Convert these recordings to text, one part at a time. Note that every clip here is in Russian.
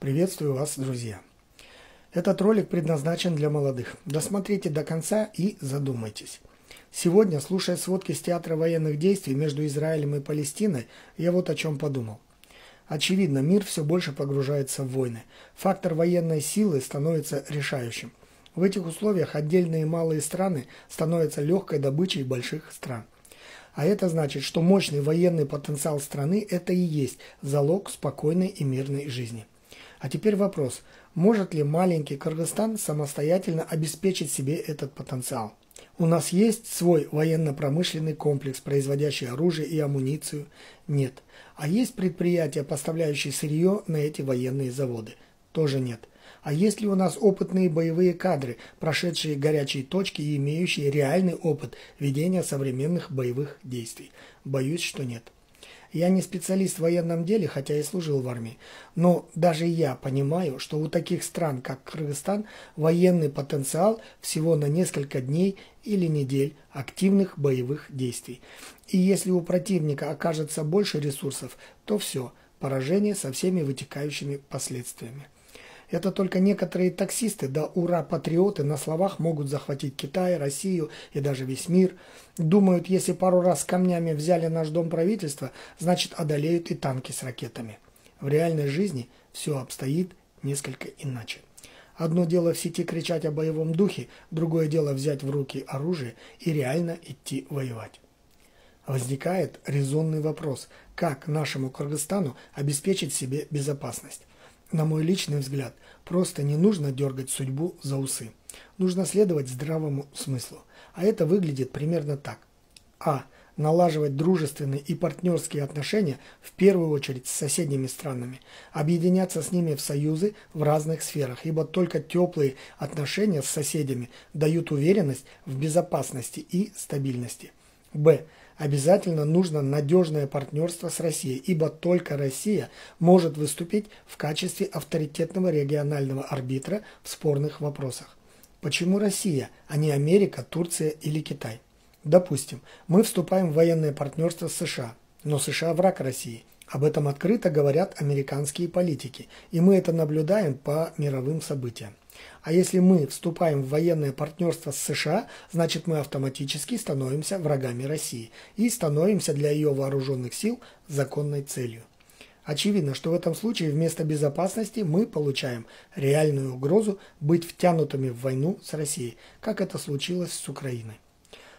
Приветствую вас, друзья! Этот ролик предназначен для молодых. Досмотрите до конца и задумайтесь. Сегодня, слушая сводки с театра военных действий между Израилем и Палестиной, я вот о чем подумал. Очевидно, мир все больше погружается в войны. Фактор военной силы становится решающим. В этих условиях отдельные малые страны становятся легкой добычей больших стран. А это значит, что мощный военный потенциал страны – это и есть залог спокойной и мирной жизни. А теперь вопрос, может ли маленький Кыргызстан самостоятельно обеспечить себе этот потенциал? У нас есть свой военно-промышленный комплекс, производящий оружие и амуницию? Нет. А есть предприятия, поставляющие сырье на эти военные заводы? Тоже нет. А есть ли у нас опытные боевые кадры, прошедшие горячие точки и имеющие реальный опыт ведения современных боевых действий? Боюсь, что нет. Я не специалист в военном деле, хотя и служил в армии, но даже я понимаю, что у таких стран, как Кыргызстан, военный потенциал всего на несколько дней или недель активных боевых действий. И если у противника окажется больше ресурсов, то все, поражение со всеми вытекающими последствиями. Это только некоторые таксисты, да ура-патриоты, на словах могут захватить Китай, Россию и даже весь мир. Думают, если пару раз камнями взяли наш дом правительства, значит одолеют и танки с ракетами. В реальной жизни все обстоит несколько иначе. Одно дело в сети кричать о боевом духе, другое дело взять в руки оружие и реально идти воевать. Возникает резонный вопрос, как нашему Кыргызстану обеспечить себе безопасность. На мой личный взгляд, просто не нужно дергать судьбу за усы. Нужно следовать здравому смыслу. А это выглядит примерно так. А. Налаживать дружественные и партнерские отношения в первую очередь с соседними странами. Объединяться с ними в союзы в разных сферах, ибо только теплые отношения с соседями дают уверенность в безопасности и стабильности. Б обязательно нужно надежное партнерство с Россией, ибо только Россия может выступить в качестве авторитетного регионального арбитра в спорных вопросах. Почему Россия, а не Америка, Турция или Китай? Допустим, мы вступаем в военное партнерство с США, но США враг России. Об этом открыто говорят американские политики, и мы это наблюдаем по мировым событиям. А если мы вступаем в военное партнерство с США, значит мы автоматически становимся врагами России и становимся для ее вооруженных сил законной целью. Очевидно, что в этом случае вместо безопасности мы получаем реальную угрозу быть втянутыми в войну с Россией, как это случилось с Украиной.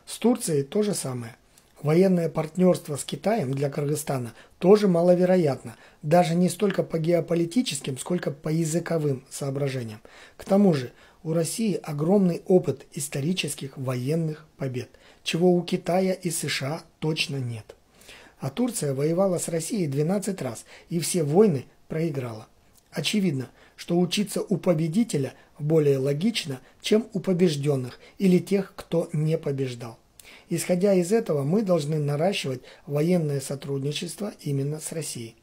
С Турцией то же самое. Военное партнерство с Китаем для Кыргызстана тоже маловероятно, даже не столько по геополитическим, сколько по языковым соображениям. К тому же у России огромный опыт исторических военных побед, чего у Китая и США точно нет. А Турция воевала с Россией 12 раз и все войны проиграла. Очевидно, что учиться у победителя более логично, чем у побежденных или тех, кто не побеждал. Исходя из этого, мы должны наращивать военное сотрудничество именно с Россией,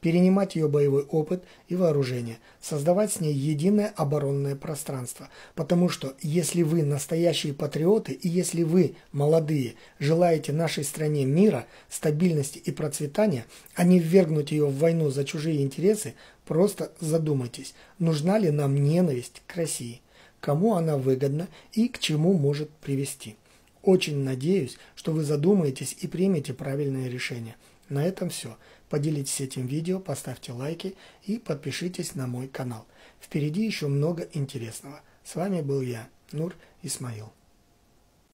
перенимать ее боевой опыт и вооружение, создавать с ней единое оборонное пространство. Потому что если вы настоящие патриоты и если вы, молодые, желаете нашей стране мира, стабильности и процветания, а не ввергнуть ее в войну за чужие интересы, просто задумайтесь, нужна ли нам ненависть к России, кому она выгодна и к чему может привести. Очень надеюсь, что вы задумаетесь и примете правильное решение. На этом все. Поделитесь этим видео, поставьте лайки и подпишитесь на мой канал. Впереди еще много интересного. С вами был я, Нур Исмаил.